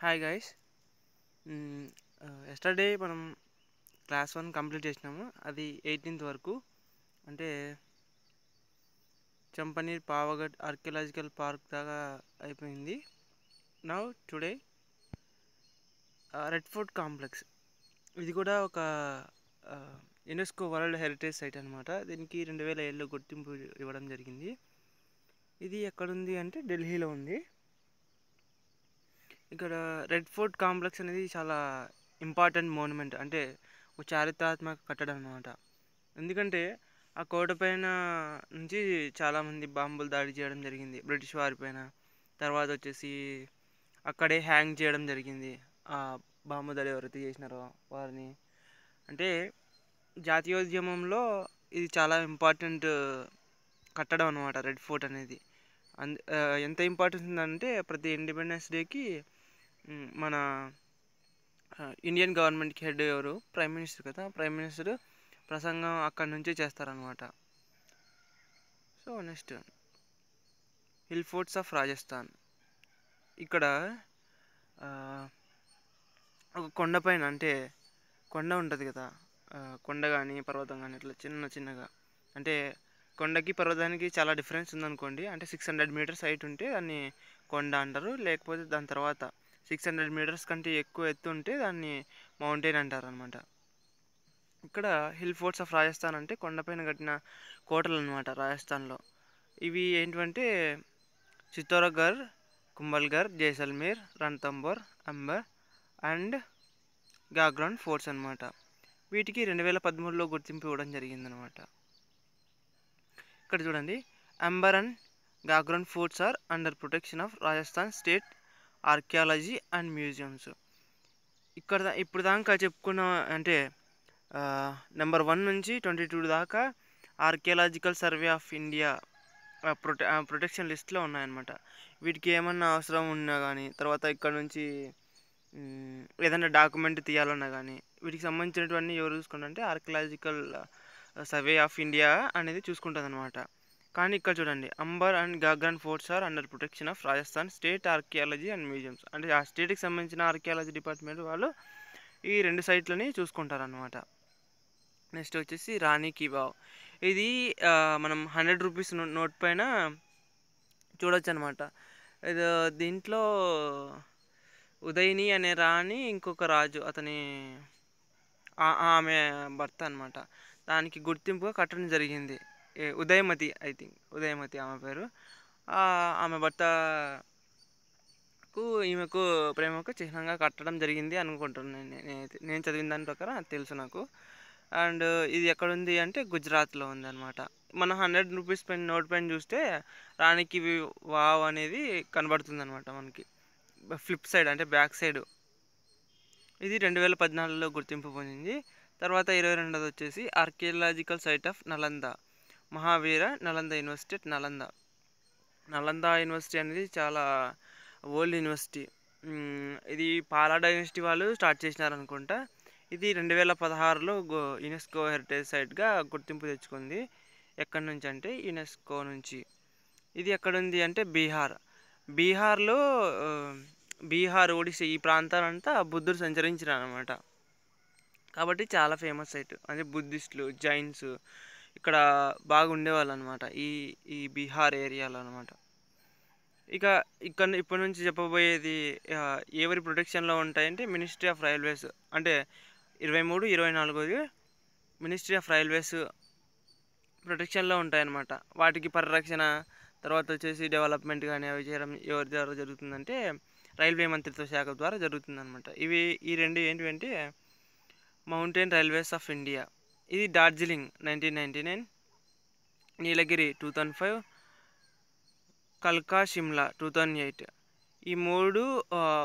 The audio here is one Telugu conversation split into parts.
హాయ్ గైస్ ఎస్టర్డే మనం క్లాస్ వన్ కంప్లీట్ చేసినాము అది ఎయిటీన్త్ వరకు అంటే చంపనీర్ పావగఢ్ ఆర్కియలాజికల్ పార్క్ దాకా అయిపోయింది నా టుడే రెడ్ ఫోర్ట్ కాంప్లెక్స్ ఇది కూడా ఒక యునెస్కో వరల్డ్ హెరిటేజ్ సైట్ అనమాట దీనికి రెండు వేల ఏళ్ళలో గుర్తింపు ఇవ్వడం జరిగింది ఇది ఎక్కడుంది అంటే ఢిల్లీలో ఉంది ఇక్కడ రెడ్ ఫోర్ట్ కాంప్లెక్స్ అనేది చాలా ఇంపార్టెంట్ మోనుమెంట్ అంటే ఒక చారిత్రాత్మక కట్టడం అనమాట ఎందుకంటే ఆ కోట పైన నుంచి చాలామంది బాంబులు దాడి చేయడం జరిగింది బ్రిటిష్ వారిపైన తర్వాత వచ్చేసి అక్కడే హ్యాంగ్ చేయడం జరిగింది ఆ బాంబు దాడి ఎవరైతే చేసినారో వారిని అంటే జాతీయోద్యమంలో ఇది చాలా ఇంపార్టెంట్ కట్టడం అనమాట రెడ్ ఫోర్ట్ అనేది అంద ఎంత ఇంపార్టెన్స్ ఉందంటే ప్రతి ఇండిపెండెన్స్ డేకి మన ఇండియన్ గవర్నమెంట్కి హెడ్ ఎవరు ప్రైమ్ మినిస్టర్ కదా ప్రైమ్ మినిస్టర్ ప్రసంగం అక్కడి నుంచే చేస్తారనమాట so next hill forts of Rajasthan ఇక్కడ ఒక కొండపైన అంటే కొండ ఉంటుంది కదా కొండ కానీ పర్వతం కానీ ఇట్లా చిన్న చిన్నగా అంటే కొండకి పర్వతానికి చాలా డిఫరెన్స్ ఉందనుకోండి అంటే సిక్స్ హండ్రెడ్ మీటర్స్ హైట్ ఉంటే దాన్ని కొండ అంటారు లేకపోతే దాని తర్వాత సిక్స్ హండ్రెడ్ మీటర్స్ కంటే ఎక్కువ ఎత్తు ఉంటే దాన్ని మౌంటైన్ అంటారనమాట ఇక్కడ హిల్ ఫోర్ట్స్ ఆఫ్ రాజస్థాన్ అంటే కొండపైన కట్టిన కోటలు అనమాట రాజస్థాన్లో ఇవి ఏంటంటే చిత్తోరఘర్ కుంబల్ఘర్ జైసల్మీర్ రణతంబోర్ అంబర్ అండ్ గాగ్రౌండ్ ఫోర్ట్స్ అనమాట వీటికి రెండు వేల పదమూడులో గుర్తింపు ఇవ్వడం జరిగిందనమాట ఇక్కడ చూడండి Amber and Gagron forts are under protection of Rajasthan state archaeology and museums ఇక్కడ ఇప్పుడు దాకా చెప్పుకున్న అంటే నెంబర్ వన్ నుంచి ట్వంటీ టూ దాకా ఆర్కియాలజికల్ సర్వే ఆఫ్ ఇండియా ప్రొటె ప్రొటెక్షన్ లిస్ట్లో ఉన్నాయన్నమాట వీటికి ఏమన్నా అవసరం ఉన్నా కానీ తర్వాత ఇక్కడ నుంచి ఏదైనా డాక్యుమెంట్ తీయాలన్నా కానీ వీటికి సంబంధించినటువంటి ఎవరు చూసుకుంటారంటే ఆర్కియాలజికల్ సర్వే ఆఫ్ ఇండియా అనేది చూసుకుంటుంది అనమాట కానీ ఇక్కడ చూడండి Amber and Gagron forts are under protection of Rajasthan state archaeology and museums అంటే ఆ స్టేట్కి సంబంధించిన ఆర్కియాలజీ డిపార్ట్మెంట్ వాళ్ళు ఈ రెండు సైట్లని చూసుకుంటారనమాట నెక్స్ట్ వచ్చేసి రాణి కిబావ్ ఇది మనం హండ్రెడ్ రూపీస్ నోట్ పైన చూడొచ్చు అనమాట దీంట్లో ఉదయని అనే రాణి ఇంకొక రాజు అతని ఆమె భర్త అనమాట దానికి గుర్తింపుగా కట్టడం జరిగింది ఉదయమతి ఐ థింక్ ఉదయమతి ఆమె పేరు ఆమె భర్తకు ఈమెకు ప్రేమకు చిహ్నంగా కట్టడం జరిగింది అనుకుంటున్నాను నేను నేను చదివిన దాని ప్రకారం అది తెలుసు నాకు అండ్ ఇది ఎక్కడుంది అంటే గుజరాత్లో ఉంది అనమాట మనం హండ్రెడ్ రూపీస్ పెన్ నోట్ పెన్ చూస్తే రాణికి వావ్ అనేది కనబడుతుంది అనమాట మనకి ఫ్లిప్ సైడ్ అంటే బ్యాక్ సైడ్ ఇది రెండు వేల పద్నాలుగులో గుర్తింపు పొందింది తర్వాత ఇరవై రెండోది వచ్చేసి archaeological site of Nalanda Mahavira Nalanda university Nalanda Nalanda university అనేది చాలా ఓల్డ్ యూనివర్సిటీ ఇది పాలాడ యూనివర్సిటీ వాళ్ళు స్టార్ట్ చేసినారనుకుంటా ఇది రెండు వేల పదహారులో గో యునెస్కో హెరిటేజ్ సైట్గా గుర్తింపు తెచ్చుకుంది ఎక్కడి నుంచి అంటే యునెస్కో నుంచి ఇది ఎక్కడుంది అంటే బీహార్ బీహార్లో బీహార్ ఒడిస్సా ఈ ప్రాంతాలంతా బుద్ధుడు సంచరించినారనమాట కాబట్టి చాలా ఫేమస్ సైట్ అంటే బుద్ధిస్టులు జైన్స్ ఇక్కడ బాగుండేవాళ్ళు అనమాట ఈ ఈ బీహార్ ఏరియాలో అనమాట ఇక ఇక్కడ ఇప్పటి నుంచి చెప్పబోయేది ఎవరి ప్రొటెక్షన్లో ఉంటాయంటే మినిస్ట్రీ ఆఫ్ రైల్వేస్ అంటే ఇరవై మూడు ఇరవై నాలుగోది మినిస్ట్రీ ఆఫ్ రైల్వేస్ ప్రొటెక్షన్లో ఉంటాయన్నమాట వాటికి పరిరక్షణ తర్వాత వచ్చేసి డెవలప్మెంట్ కానీ అవి చేయడం ఎవరి ద్వారా జరుగుతుందంటే రైల్వే మంత్రిత్వ శాఖ ద్వారా జరుగుతుందన్నమాట ఇవి ఈ రెండు ఏంటివంటే మౌంటైన్ రైల్వేస్ ఆఫ్ ఇండియా ఇది Darjeeling nineteen ninety nine Nilgiri two thousand five కల్కా షిమ్లా టూ థౌజండ్ ఎయిట్ ఈ మూడు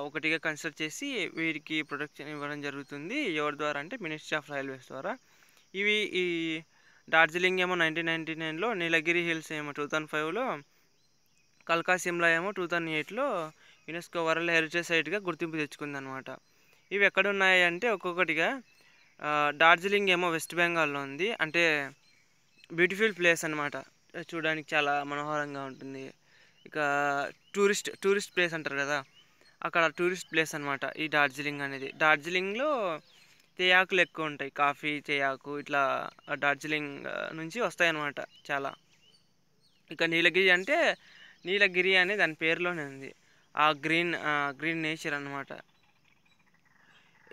ఒకటిగా కన్సిడర్ చేసి వీరికి ప్రొటెక్షన్ ఇవ్వడం జరుగుతుంది ఎవరి ద్వారా అంటే మినిస్ట్రీ ఆఫ్ రైల్వేస్ ద్వారా ఇవి ఈ డార్జిలింగ్ ఏమో నైన్టీన్ నైన్టీ నైన్లో నీలగిరి హిల్స్ ఏమో టూ థౌజండ్ ఫైవ్లో కల్కా సిమ్లా ఏమో టూ థౌజండ్ ఎయిట్లో యునెస్కో వరల్డ్ హెరిటేజ్ సైట్గా గుర్తింపు తెచ్చుకుంది అనమాట ఇవి ఎక్కడున్నాయి అంటే ఒక్కొక్కటిగా డార్జిలింగ్ ఏమో వెస్ట్ బెంగాల్లో ఉంది అంటే బ్యూటిఫుల్ ప్లేస్ అనమాట చూడడానికి చాలా మనోహరంగా ఉంటుంది ఇక టూరిస్ట్ టూరిస్ట్ ప్లేస్ అంటారు కదా అక్కడ టూరిస్ట్ ప్లేస్ అనమాట ఈ డార్జిలింగ్ అనేది డార్జిలింగ్లో తేయాకులు ఎక్కువ ఉంటాయి కాఫీ తేయాకు ఇట్లా డార్జిలింగ్ నుంచి వస్తాయన్నమాట చాలా ఇక నీలగిరి అంటే నీలగిరి అనే దాని పేరులోనే ఉంది ఆ గ్రీన్ గ్రీన్ నేచర్ అనమాట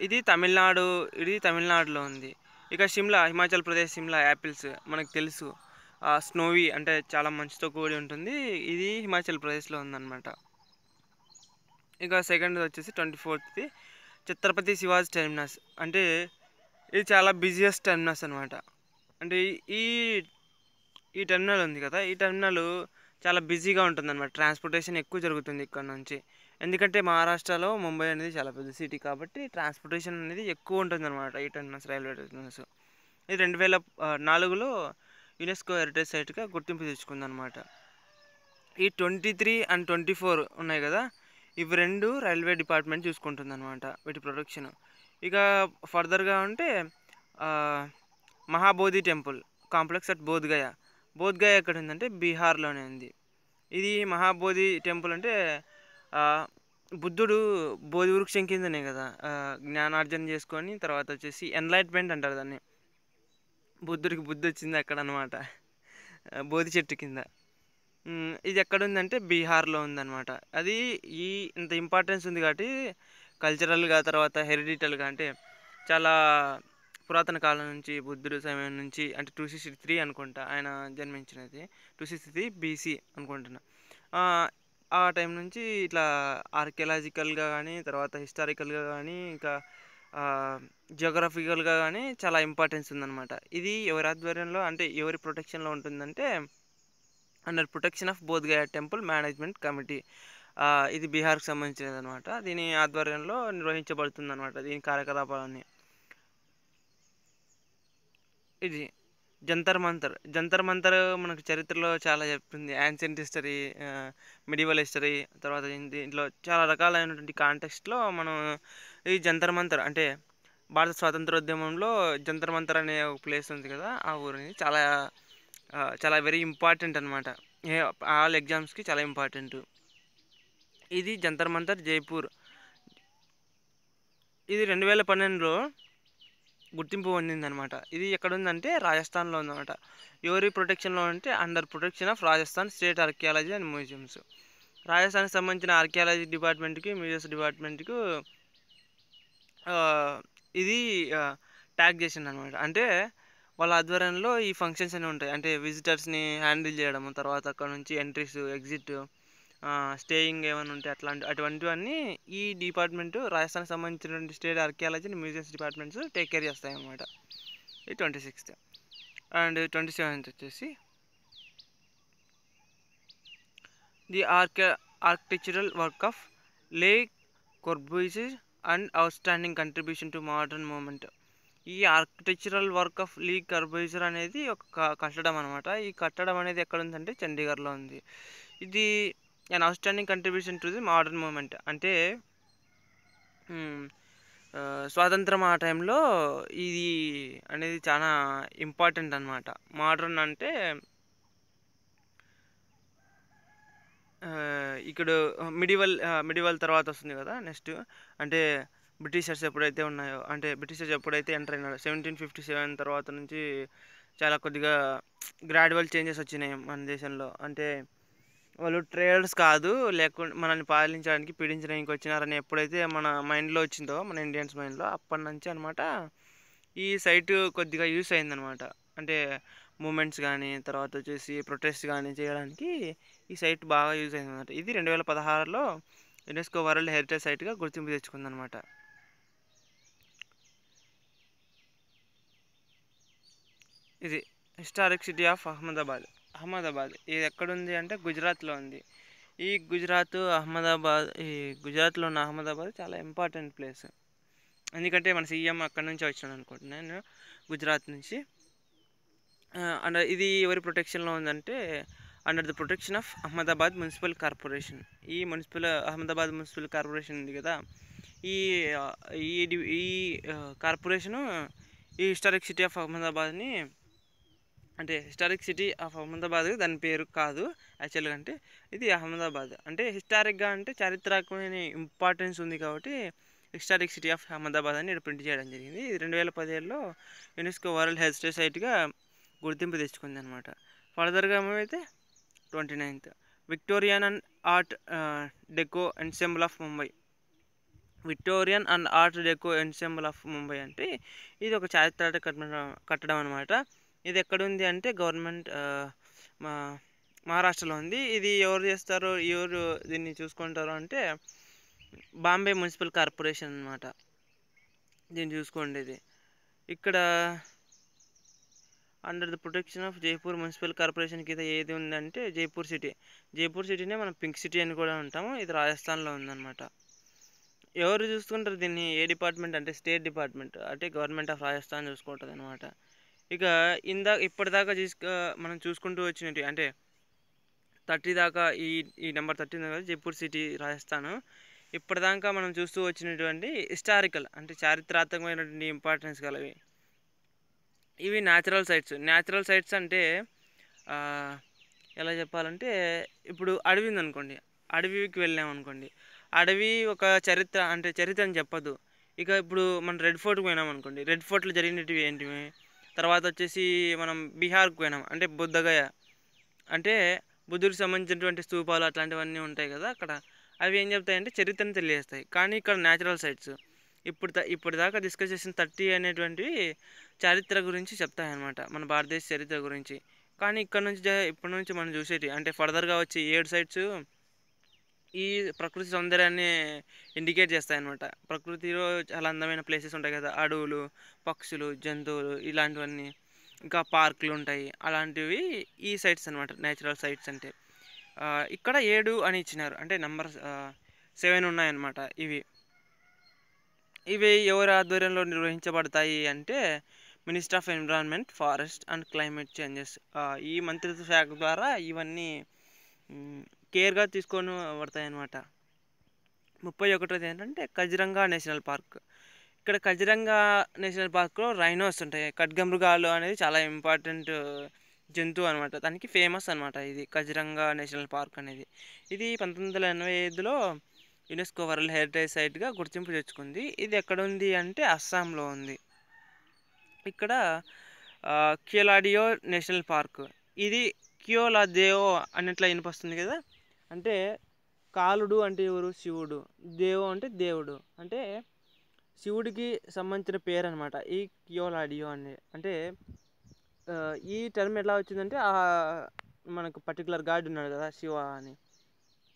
ఇది తమిళనాడు ఇది తమిళనాడులో ఉంది ఇక సిమ్లా హిమాచల్ ప్రదేశ్ సిమ్లా యాపిల్స్ మనకు తెలుసు స్నోవీ అంటే చాలా మంచుతో కూడి ఉంటుంది ఇది హిమాచల్ ప్రదేశ్లో ఉందన్నమాట ఇక సెకండ్ వచ్చేసి ట్వంటీ ఫోర్త్ది ఛత్రపతి శివాజీ టెర్మినస్ అంటే ఇది చాలా బిజియెస్ట్ టెర్మినస్ అనమాట అంటే ఈ ఈ టెర్మినల్ ఉంది కదా ఈ టెర్మినల్ చాలా బిజీగా ఉంటుందన్నమాట ట్రాన్స్పోర్టేషన్ ఎక్కువ జరుగుతుంది ఇక్కడ నుంచి ఎందుకంటే మహారాష్ట్రలో ముంబై అనేది చాలా పెద్ద సిటీ కాబట్టి ట్రాన్స్పోర్టేషన్ అనేది ఎక్కువ అనమాట ఈ మంత్స్ రైల్వే టెండర్స్ ఇది రెండు వేల నాలుగులో యునెస్కో హెరిటేజ్ సైట్గా గుర్తింపు తెచ్చుకుంది అనమాట ఈ twenty three and twenty four ఉన్నాయి కదా ఇవి రెండు రైల్వే డిపార్ట్మెంట్ చూసుకుంటుంది అనమాట వీటి ప్రొడక్షన్ ఇక ఫర్దర్గా ఉంటే Mahabodhi temple complex at Bodhgaya Bodhgaya ఎక్కడ ఉందంటే బీహార్లోనే ఉంది ఇది మహాబోధి టెంపుల్ అంటే బుద్ధుడు బోధి వృక్షం కిందనే కదా జ్ఞానార్జన చేసుకొని తర్వాత వచ్చేసి ఎన్లైట్మెంట్ అంటారు దాన్ని బుద్ధుడికి బుద్ధి వచ్చింది అక్కడ అనమాట బోధి చెట్టు కింద ఇది ఎక్కడ ఉందంటే బీహార్లో ఉందన్నమాట అది ఈ ఇంత ఇంపార్టెన్స్ ఉంది కాబట్టి కల్చరల్గా తర్వాత హెరిడిటల్గా అంటే చాలా పురాతన కాలం నుంచి బుద్ధుడు సమయం నుంచి అంటే టూ సిక్స్టీ త్రీ అనుకుంటా ఆయన జన్మించినది టూ సిక్స్టీ త్రీ బీసీ అనుకుంటున్నా ఆ టైం నుంచి ఇట్లా ఆర్కియలాజికల్గా కానీ తర్వాత హిస్టారికల్గా కానీ ఇంకా జియోగ్రఫికల్గా కానీ చాలా ఇంపార్టెన్స్ ఉందన్నమాట ఇది ఎవరి ఆధ్వర్యంలో అంటే ఎవరి ప్రొటెక్షన్లో ఉంటుందంటే under protection of Bodh Gaya temple management committee ఇది బీహార్కి సంబంధించినది అనమాట దీని ఆధ్వర్యంలో నిర్వహించబడుతుంది అనమాట దీని కార్యకలాపాలన్నీ ఇది జంతర్ మంతర్ జంతర్ మంతర్ మనకు చరిత్రలో చాలా చెప్తుంది యాన్షియంట్ హిస్టరీ మిడివల్ హిస్టరీ తర్వాత దీంట్లో చాలా రకాలైనటువంటి కాంటెక్స్ట్లో మనం ఈ జంతర్ మంతర్ అంటే భారత స్వాతంత్రోద్యమంలో జంతర్ మంతర్ అనే ఒక ప్లేస్ ఉంది కదా ఆ ఊరిని చాలా చాలా వెరీ ఇంపార్టెంట్ అనమాట ఆల్ ఎగ్జామ్స్కి చాలా ఇంపార్టెంట్ ఇది జంతర్ మంతర్ జైపూర్ ఇది రెండు వేల పన్నెండులో గుర్తింపు పొందింది అనమాట ఇది ఎక్కడ ఉందంటే రాజస్థాన్లో ఉందన్నమాట ఎవరి ప్రొటెక్షన్లో అంటే under protection of Rajasthan state archaeology and museums రాజస్థాన్కి సంబంధించిన ఆర్కియాలజీ డిపార్ట్మెంట్కి మ్యూజియమ్స్ డిపార్ట్మెంట్కు ఇది ట్యాగ్ చేసింది అనమాట అంటే వాళ్ళ ఆధ్వర్యంలో ఈ ఫంక్షన్స్ అనేవి ఉంటాయి అంటే విజిటర్స్ని హ్యాండిల్ చేయడం తర్వాత అక్కడ నుంచి ఎంట్రీస్ ఎగ్జిట్ స్టేయింగ్ ఏమైనా ఉంటే అట్లాంటి అటువంటివన్నీ ఈ డిపార్ట్మెంట్ రాజస్థాన్కి సంబంధించినటువంటి state archaeology and museums departments take care అన్నమాట ఇది twenty sixth and twenty seventh వచ్చేసి ది ఆర్కే architectural work of Le Corbusier and outstanding contribution to modern movement ఈ architectural work of Le Corbusier అనేది ఒక కట్టడం అనమాట ఈ కట్టడం అనేది ఎక్కడ ఉందంటే చండీగఢ్లో ఉంది ఇది and outstanding contribution to the modern movement అంటే స్వాతంత్రం ఆ టైంలో ఇది అనేది చాలా ఇంపార్టెంట్ అనమాట మోడర్న్ అంటే ఇక్కడ మిడివల్ మిడివల్ తర్వాత వస్తుంది కదా నెక్స్ట్ అంటే బ్రిటిషర్స్ ఎప్పుడైతే ఉన్నాయో అంటే బ్రిటిషర్స్ ఎప్పుడైతే ఎంటర్ అయినారో సెవెంటీన్ ఫిఫ్టీ సెవెన్ తర్వాత నుంచి చాలా కొద్దిగా గ్రాడ్యువల్ చేంజెస్ వచ్చినాయి మన దేశంలో అంటే వాళ్ళు ట్రేడర్స్ కాదు లేకుండా మనల్ని పాలించడానికి పీడించడానికి వచ్చినారని ఎప్పుడైతే మన మైండ్లో వచ్చిందో మన ఇండియన్స్ మైండ్లో అప్పటి నుంచి అనమాట ఈ సైట్ కొద్దిగా యూస్ అయిందనమాట అంటే మూమెంట్స్ కానీ తర్వాత వచ్చేసి ప్రొటెస్ట్ కానీ చేయడానికి ఈ సైట్ బాగా యూజ్ అయిందనమాట ఇది రెండు వేల పదహారులో యునెస్కో వరల్డ్ హెరిటేజ్ సైట్గా గుర్తింపు తెచ్చుకుందనమాట ఇది historic city of Ahmedabad Ahmedabad ఇది ఎక్కడుంది అంటే గుజరాత్లో ఉంది ఈ గుజరాత్ అహ్మదాబాద్ ఈ గుజరాత్లో ఉన్న అహ్మదాబాద్ చాలా ఇంపార్టెంట్ ప్లేస్ ఎందుకంటే మన సీఎం అక్కడ నుంచి వచ్చాడు అనుకుంటున్నాను నేను గుజరాత్ నుంచి అండ్ ఇది ఎవరి ప్రొటెక్షన్లో ఉందంటే under the protection of Ahmedabad municipal corporation ఈ మున్సిపల్ అహ్మదాబాద్ మున్సిపల్ కార్పొరేషన్ ఉంది కదా ఈ ఈ కార్పొరేషను ఈ హిస్టారిక్ సిటీ ఆఫ్ అహ్మదాబాద్ని అంటే హిస్టారిక్ సిటీ ఆఫ్ అహ్మదాబాద్ దాని పేరు కాదు యాక్చువల్గా అంటే ఇది అహ్మదాబాద్ అంటే హిస్టారిక్గా అంటే చారిత్రాత్మకమైన ఇంపార్టెన్స్ ఉంది కాబట్టి హిస్టారిక్ సిటీ ఆఫ్ అహ్మదాబాద్ అని ఇక్కడ ప్రింట్ చేయడం జరిగింది ఇది రెండు వేల పదిహేడులో యునెస్కో వరల్డ్ హెరిటేజ్ సైట్గా గుర్తింపు తెచ్చుకుంది అనమాట ఫర్దర్గా అయితే twenty ninth Victorian and art deco ensemble of Mumbai Victorian and art deco ensemble of Mumbai అంటే ఇది ఒక చారిత్రాత్మక కట్టడం అనమాట ఇది ఎక్కడుంది అంటే గవర్నమెంట్ మా మహారాష్ట్రలో ఉంది ఇది ఎవరు చేస్తారు ఎవరు దీన్ని చూసుకుంటారు అంటే బాంబే మున్సిపల్ కార్పొరేషన్ అనమాట దీన్ని చూసుకోండి ఇక్కడ under the protection of Jaipur municipal corporation కింద ఏది ఉందంటే జైపూర్ సిటీ జైపూర్ సిటీనే మనం పింక్ సిటీ అని కూడా ఉంటాము ఇది రాజస్థాన్లో ఉందన్నమాట ఎవరు చూసుకుంటారు దీన్ని ఏ డిపార్ట్మెంట్ అంటే స్టేట్ డిపార్ట్మెంట్ అంటే గవర్నమెంట్ ఆఫ్ రాజస్థాన్ చూసుకుంటుంది అనమాట ఇక ఇందా ఇప్పటిదాకా తీసుకు మనం చూసుకుంటూ వచ్చినట్టు అంటే థర్టీ దాకా ఈ ఈ నెంబర్ థర్టీ దాకా జైపూర్ సిటీ రాజస్థాన్ ఇప్పటిదాకా మనం చూస్తూ వచ్చినటువంటి హిస్టారికల్ అంటే చారిత్రాత్మకమైనటువంటి ఇంపార్టెన్స్ కలవి ఇవి న్యాచురల్ సైట్స్ న్యాచురల్ సైట్స్ అంటే ఎలా చెప్పాలంటే ఇప్పుడు అడవి ఉందనుకోండి అడవికి వెళ్ళామనుకోండి అడవి ఒక చరిత్ర అంటే చరిత్ర అని చెప్పదు ఇక ఇప్పుడు మనం రెడ్ ఫోర్ట్కి పోయినాం అనుకోండి రెడ్ ఫోర్ట్లో జరిగినవి ఏంటివి తర్వాత వచ్చేసి మనం బీహార్కి పోయినాం అంటే బుద్ధగయ అంటే బుద్ధుడికి సంబంధించినటువంటి స్తూపాలు అట్లాంటివన్నీ ఉంటాయి కదా అక్కడ అవి ఏం చెప్తాయంటే చరిత్రను తెలియజేస్తాయి కానీ ఇక్కడ న్యాచురల్ సైట్స్ ఇప్పుడు ఇప్పుడు దాకా డిస్కస్ చేసిన థర్టీ అనేటువంటివి చరిత్ర గురించి చెప్తాయన్నమాట మన భారతదేశ చరిత్ర గురించి కానీ ఇక్కడ నుంచి ఇప్పటి నుంచి మనం చూసేటి అంటే ఫర్దర్గా వచ్చి ఏడు సైట్స్ ఈ ప్రకృతి సౌందర్యాన్ని ఇండికేట్ చేస్తాయి అనమాట ప్రకృతిలో చాలా అందమైన ప్లేసెస్ ఉంటాయి కదా అడవులు పక్షులు జంతువులు ఇలాంటివన్నీ ఇంకా పార్కులు ఉంటాయి అలాంటివి ఈ సైట్స్ అనమాట నేచురల్ సైట్స్ అంటే ఇక్కడ ఏడు అని ఇచ్చినారు అంటే నెంబర్ సెవెన్ ఉన్నాయన్నమాట ఇవి ఇవి ఎవరి ఆధ్వర్యంలో నిర్వహించబడతాయి అంటే minister of environment forest and climate changes ఈ మంత్రిత్వ శాఖ ద్వారా ఇవన్నీ కేర్గా తీసుకొని పడతాయి అన్నమాట ముప్పై ఒకటోది ఏంటంటే కజిరంగా నేషనల్ పార్క్ ఇక్కడ కజిరంగా నేషనల్ పార్క్లో రైనోస్ ఉంటాయి ఖడ్గమృగాలు అనేది చాలా ఇంపార్టెంట్ జంతువు అనమాట దానికి ఫేమస్ అనమాట ఇది కజిరంగా నేషనల్ పార్క్ అనేది ఇది పంతొమ్మిది వందల ఎనభై ఐదులో యునెస్కో వరల్డ్ హెరిటేజ్ సైట్గా గుర్తింపు తెచ్చుకుంది ఇది ఎక్కడ ఉంది అంటే అస్సాంలో ఉంది ఇక్కడ కియోలాడియో నేషనల్ పార్క్ ఇది కియోలాదేవో అన్నట్లా వినిపిస్తుంది కదా అంటే కాలుడు అంటే ఎవరు శివుడు దేవు అంటే దేవుడు అంటే శివుడికి సంబంధించిన పేరు అనమాట ఈ కియోలాడియో అనే అంటే ఈ టర్మ్ ఎట్లా వచ్చిందంటే ఆ మనకు పర్టికులర్ గాడ్ ఉన్నాడు కదా శివ అని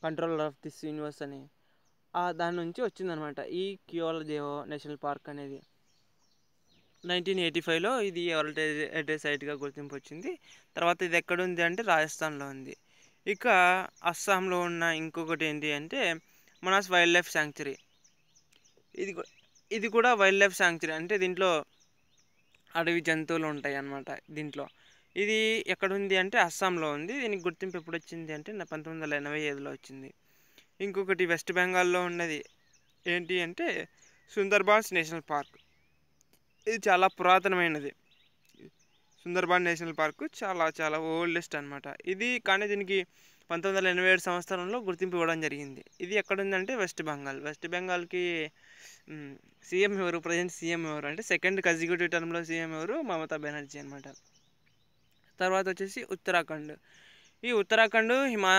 కంట్రోలర్ ఆఫ్ దిస్ యూనివర్స్ అని దాని నుంచి వచ్చిందనమాట ఈ కియోల దేవో నేషనల్ పార్క్ అనేది నైన్టీన్ ఎయిటీ ఫైవ్లో ఇది ఎవరి హెరిటేజ్ సైట్గా గుర్తింపు వచ్చింది తర్వాత ఇది ఎక్కడుంది అంటే రాజస్థాన్లో ఉంది ఇక అస్సాంలో ఉన్న ఇంకొకటి ఏంటి అంటే మనస్ వైల్డ్ లైఫ్ శాంక్చురీ ఇది ఇది కూడా వైల్డ్ లైఫ్ శాంక్చురీ అంటే దీంట్లో అడవి జంతువులు ఉంటాయి అన్నమాట దీంట్లో ఇది ఎక్కడ ఉంది అంటే అస్సాంలో ఉంది దీనికి గుర్తింపు ఎప్పుడు వచ్చింది అంటే పంతొమ్మిది వందల ఎనభై ఐదులో వచ్చింది ఇంకొకటి వెస్ట్ బెంగాల్లో ఉన్నది ఏంటి అంటే సుందర్బాన్స్ నేషనల్ పార్క్ ఇది చాలా పురాతనమైనది సుందర్బాన్ నేషనల్ పార్క్ చాలా చాలా ఓల్డెస్ట్ అనమాట ఇది కానీ దీనికి పంతొమ్మిది వందల ఎనభై ఏడు సంవత్సరంలో గుర్తింపు ఇవ్వడం జరిగింది ఇది ఎక్కడ ఉందంటే వెస్ట్ బెంగాల్ వెస్ట్ బెంగాల్కి సీఎం ఎవరు ప్రజెంట్ సీఎం ఎవరు అంటే సెకండ్ కన్సిక్యూటివ్ టర్మ్లో సీఎం ఎవరు మమతా బెనర్జీ అనమాట తర్వాత వచ్చేసి ఉత్తరాఖండ్ ఈ ఉత్తరాఖండ్ హిమా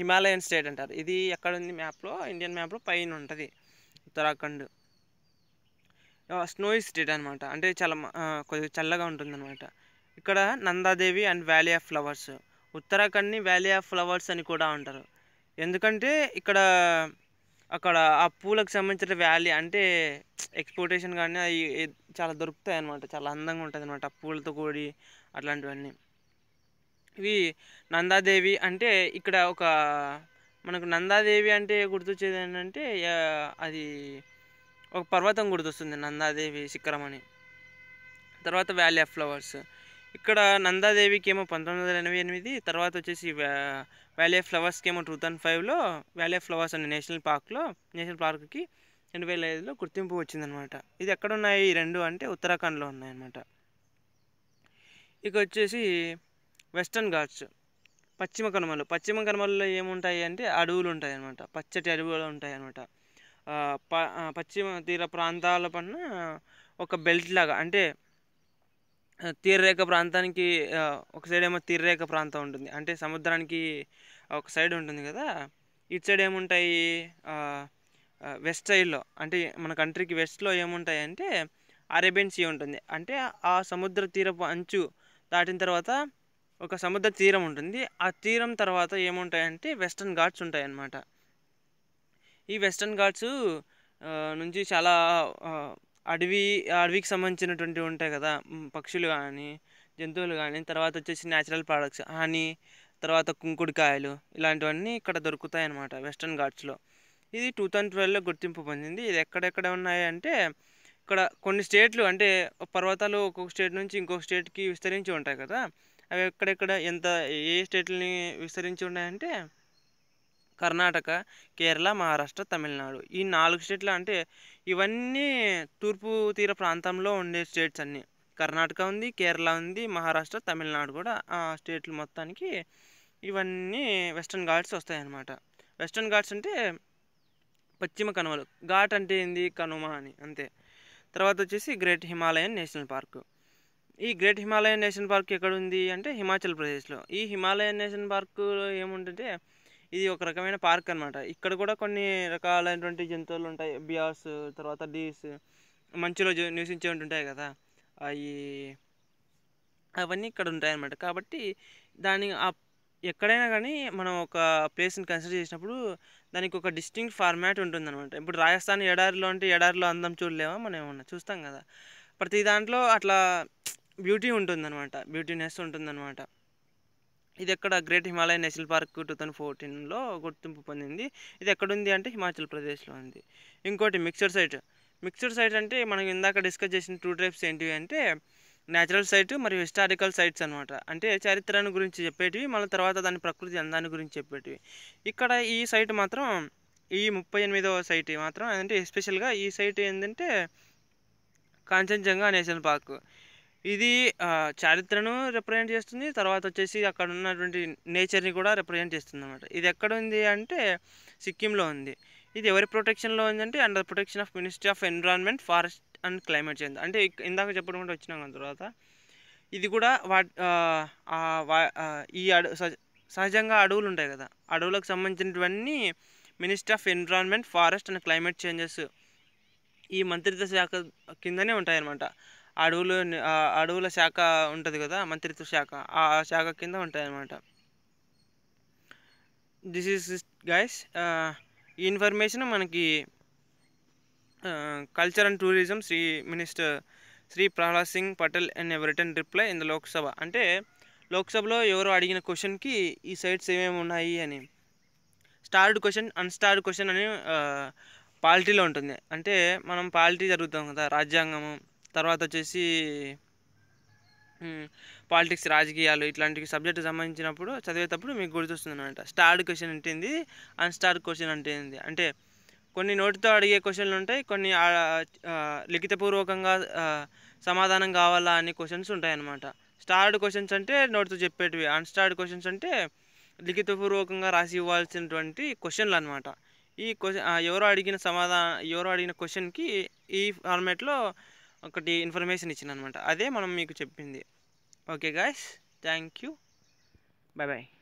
హిమాలయన్ స్టేట్ అంటారు ఇది ఎక్కడ ఉంది మ్యాప్లో ఇండియన్ మ్యాప్లో పైన ఉంటుంది ఉత్తరాఖండ్ స్నోయి స్టేట్ అనమాట అంటే చాలా కొద్దిగా చల్లగా అనమాట ఇక్కడ Nanda Devi and valley of flowers ఉత్తరాఖండ్ని వ్యాలీ ఆఫ్ ఫ్లవర్స్ అని కూడా అంటారు ఎందుకంటే ఇక్కడ అక్కడ ఆ పూలకు సంబంధించిన వ్యాలీ అంటే ఎక్స్పోర్టేషన్ కానీ అవి చాలా దొరుకుతాయి అన్నమాట చాలా అందంగా ఉంటుంది అనమాట ఆ పూలతో కూడి అట్లాంటివన్నీ ఇవి నందాదేవి అంటే ఇక్కడ ఒక మనకు నందాదేవి అంటే గుర్తొచ్చేది ఏంటంటే అది ఒక పర్వతం గుర్తొస్తుంది నందాదేవి శిఖరం అని తర్వాత వ్యాలీ ఆఫ్ ఫ్లవర్స్ ఇక్కడ నందాదేవికి ఏమో పంతొమ్మిది వందల ఎనభై ఎనిమిది తర్వాత వచ్చేసి వ్యాలీ ఆఫ్ ఫ్లవర్స్కి ఏమో టూ థౌసండ్ ఫైవ్లో వ్యాలీ ఆఫ్ ఫ్లవర్స్ అనే నేషనల్ పార్క్లో నేషనల్ పార్క్కి రెండు వేల ఐదులో గుర్తింపు వచ్చిందనమాట ఇది ఎక్కడ ఉన్నాయి రెండు అంటే ఉత్తరాఖండ్లో ఉన్నాయన్నమాట ఇక వచ్చేసి వెస్టర్న్ ఘాట్స్ పశ్చిమ కనుమలు పశ్చిమ కనుమలలో ఏముంటాయి అంటే అడవులు ఉంటాయి అనమాట పచ్చటి అడవులు ఉంటాయి అనమాట పశ్చిమ తీర ప్రాంతాల పైన ఒక బెల్ట్ లాగా అంటే తీరరేఖ ప్రాంతానికి ఒక సైడ్ ఏమో తీరరేఖ ప్రాంతం ఉంటుంది అంటే సముద్రానికి ఒక సైడ్ ఉంటుంది కదా ఇటు సైడ్ ఏముంటాయి వెస్ట్ సైడ్లో అంటే మన కంట్రీకి వెస్ట్లో ఏముంటాయి అంటే అరేబియన్ సీ ఉంటుంది అంటే ఆ సముద్ర తీరపు అంచు దాటిన తర్వాత ఒక సముద్ర తీరం ఉంటుంది ఆ తీరం తర్వాత ఏముంటాయంటే వెస్టర్న్ ఘాట్స్ ఉంటాయి అన్నమాట ఈ వెస్టర్న్ ఘాట్స్ నుంచి చాలా అడవి అడవికి సంబంధించినటువంటివి ఉంటాయి కదా పక్షులు కానీ జంతువులు కానీ తర్వాత వచ్చేసి న్యాచురల్ ప్రోడక్ట్స్ హనీ తర్వాత కుంకుడుకాయలు ఇలాంటివన్నీ ఇక్కడ దొరుకుతాయి అన్నమాట వెస్ట్రన్ ఘాట్స్లో ఇది టూ థౌజండ్ ట్వెల్వ్లో గుర్తింపు పొందింది ఇది ఎక్కడెక్కడ ఉన్నాయి అంటే ఇక్కడ కొన్ని స్టేట్లు అంటే పర్వతాలు ఒక్కొక్క స్టేట్ నుంచి ఇంకొక స్టేట్కి విస్తరించి ఉంటాయి కదా అవి ఎక్కడెక్కడ ఎంత ఏ స్టేట్లని విస్తరించి ఉన్నాయంటే కర్ణాటక కేరళ మహారాష్ట్ర తమిళనాడు ఈ నాలుగు స్టేట్లు అంటే ఇవన్నీ తూర్పు తీర ప్రాంతంలో ఉండే స్టేట్స్ అన్నీ కర్ణాటక ఉంది కేరళ ఉంది మహారాష్ట్ర తమిళనాడు కూడా ఆ స్టేట్లు మొత్తానికి ఇవన్నీ వెస్ట్రన్ ఘాట్స్ వస్తాయన్నమాట వెస్ట్రన్ ఘాట్స్ అంటే పశ్చిమ కనుమలు ఘాట్ అంటే ఏంది కనుమ అని అంతే తర్వాత వచ్చేసి గ్రేట్ హిమాలయన్ నేషనల్ పార్క్ ఈ గ్రేట్ హిమాలయన్ నేషనల్ పార్క్ ఎక్కడ ఉంది అంటే హిమాచల్ ప్రదేశ్లో ఈ హిమాలయన్ నేషనల్ పార్క్లో ఏముంటుంటే ఇది ఒక రకమైన పార్క్ అనమాట ఇక్కడ కూడా కొన్ని రకాలైనటువంటి జంతువులు ఉంటాయి బియాస్ తర్వాత డీస్ మంచులో నివసించే ఉంటాయి కదా అవి అవన్నీ ఇక్కడ ఉంటాయి అనమాట కాబట్టి దాని ఆ ఎక్కడైనా కానీ మనం ఒక ప్లేస్ని కన్సిడర్ చేసినప్పుడు దానికి ఒక డిస్టింగ్ ఫార్మాట్ ఉంటుందన్నమాట ఇప్పుడు రాజస్థాన్ ఎడారిలో అంటే ఎడారిలో అందం చూడలేమో మనం ఏమన్నా చూస్తాం కదా ప్రతి దాంట్లో అట్లా బ్యూటీ ఉంటుందన్నమాట బ్యూటీనెస్ ఉంటుందన్నమాట ఇది ఎక్కడ great Himalaya national park two thousand ఫోర్టీన్లో గుర్తింపు పొందింది ఇది ఎక్కడుంది అంటే హిమాచల్ ప్రదేశ్లో ఉంది ఇంకోటి మిక్సర్ సైట్ మిక్సర్ సైట్ అంటే మనం ఇందాక డిస్కస్ చేసిన టూ టైప్స్ ఏంటివి అంటే న్యాచురల్ సైట్ మరియు హిస్టారికల్ సైట్స్ అనమాట అంటే చరిత్రను గురించి చెప్పేటివి మళ్ళీ తర్వాత దాని ప్రకృతి అందాన్ని గురించి చెప్పేటివి ఇక్కడ ఈ సైట్ మాత్రం ఈ ముప్పై ఎనిమిదవ సైట్ మాత్రం ఏంటంటే ఎస్పెషల్గా ఈ సైట్ ఏంటంటే కాంచనజంగా నేషనల్ పార్క్ ఇది చారిత్రను రిప్రజెంట్ చేస్తుంది తర్వాత వచ్చేసి అక్కడ ఉన్నటువంటి నేచర్ని కూడా రిప్రజెంట్ చేస్తుంది అనమాట ఇది ఎక్కడ ఉంది అంటే సిక్కింలో ఉంది ఇది ఎవరి ప్రొటెక్షన్లో ఉందంటే under protection of ministry of environment forest and climate change అంటే ఇందాక చెప్పడం వచ్చినాక తర్వాత ఇది కూడా వా ఈ అడు సహజంగా అడవులు ఉంటాయి కదా అడవులకు సంబంధించినటువన్నీ ministry of environment forest and climate changes ఈ మంత్రిత్వ శాఖ కిందనే ఉంటాయన్నమాట అడవులు అడవుల శాఖ ఉంటుంది కదా మంత్రిత్వ శాఖ ఆ శాఖ కింద ఉంటుంది అనమాట దిస్ ఈస్ గైస్ ఈ ఇన్ఫర్మేషన్ మనకి culture and tourism Shri minister Shri Prahlad Singh Patel and return reply in the Lok Sabha అంటే లోక్సభలో ఎవరో అడిగిన క్వశ్చన్కి ఈ సైట్స్ ఏమేమి ఉన్నాయి అని స్టార్డ్ క్వశ్చన్ అన్స్టార్డ్ క్వశ్చన్ అని పాలిటీలో ఉంటుంది అంటే మనం పాలిటీ జరుగుతాం కదా రాజ్యాంగము తర్వాత వచ్చేసి పాలిటిక్స్ రాజకీయాలు ఇట్లాంటి సబ్జెక్ట్ సంబంధించినప్పుడు చదివేటప్పుడు మీకు గుర్తొస్తుంది అనమాట స్టార్డ్ క్వశ్చన్ ఉంటుంది అన్స్టార్డ్ క్వశ్చన్ అంటే అంటే కొన్ని నోటితో అడిగే క్వశ్చన్లు ఉంటాయి కొన్ని లిఖితపూర్వకంగా సమాధానం కావాలా అనే క్వశ్చన్స్ ఉంటాయి అనమాట స్టార్డ్ క్వశ్చన్స్ అంటే నోటితో చెప్పేటివి అన్స్టార్డ్ క్వశ్చన్స్ అంటే లిఖితపూర్వకంగా రాసి ఇవ్వాల్సినటువంటి క్వశ్చన్లు అనమాట ఈ క్వశ్చన్ ఎవరో అడిగిన సమాధానం ఎవరో అడిగిన క్వశ్చన్కి ఈ ఫార్మేట్లో ఒకటి ఇన్ఫర్మేషన్ ఇచ్చిన అనమాట అదే మనం మీకు చెప్పింది okay guys thank you bye bye